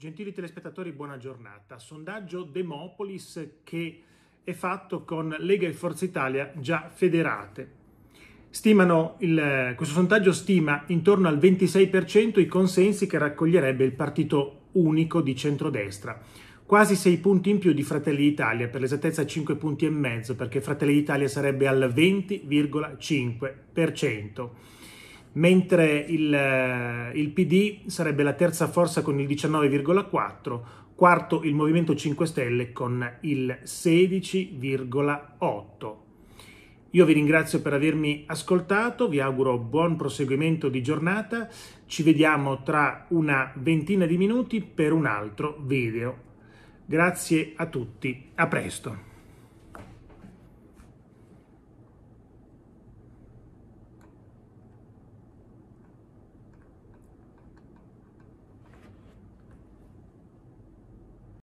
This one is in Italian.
Gentili telespettatori, buona giornata. Sondaggio Demopolis che è fatto con Lega e Forza Italia già federate. Il, questo sondaggio stima intorno al 26% i consensi che raccoglierebbe il partito unico di centrodestra. Quasi 6 punti in più di Fratelli d'Italia, per l'esattezza 5 punti e mezzo, perché Fratelli d'Italia sarebbe al 20,5% mentre il, eh, il PD sarebbe la terza forza con il 19,4, quarto il Movimento 5 Stelle con il 16,8. Io vi ringrazio per avermi ascoltato, vi auguro buon proseguimento di giornata, ci vediamo tra una ventina di minuti per un altro video. Grazie a tutti, a presto!